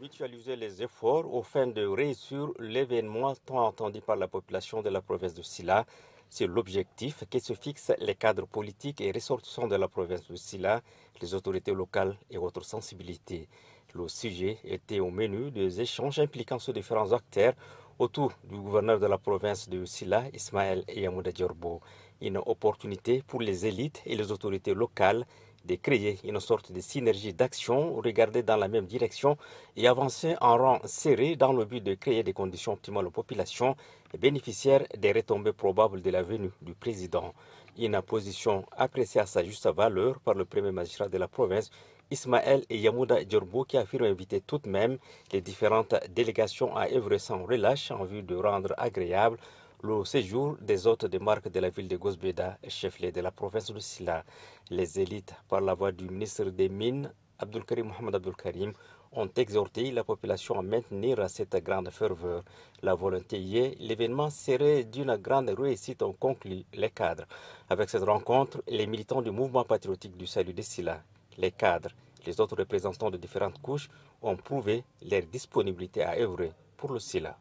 mutualiser les efforts au fin de réussir l'événement tant attendu par la population de la province de Silla. C'est l'objectif que se fixent les cadres politiques et ressortissants de la province de Silla, les autorités locales et autres sensibilités. Le sujet était au menu des échanges impliquant ces différents acteurs autour du gouverneur de la province de Silla, Ismaël Yamouda Diorbo. Une opportunité pour les élites et les autorités locales de créer une sorte de synergie d'action, regarder dans la même direction et avancer en rang serré dans le but de créer des conditions optimales aux populations bénéficiaires des retombées probables de la venue du président. Une position appréciée à sa juste valeur par le premier magistrat de la province, Ismaël et Yamouda Djorbo, qui affirme inviter tout de même les différentes délégations à œuvrer sans relâche en vue de rendre agréable le séjour des hôtes de marque de la ville de Gosbeda, chef-lieu de la province de Silla. Les élites, par la voix du ministre des Mines, Abdulkarim Mohamed Karim ont exhorté la population à maintenir cette grande ferveur. La volonté y est, l'événement serait d'une grande réussite, ont conclu les cadres. Avec cette rencontre, les militants du mouvement patriotique du salut de Silla, les cadres, les autres représentants de différentes couches ont prouvé leur disponibilité à œuvrer pour le Silla.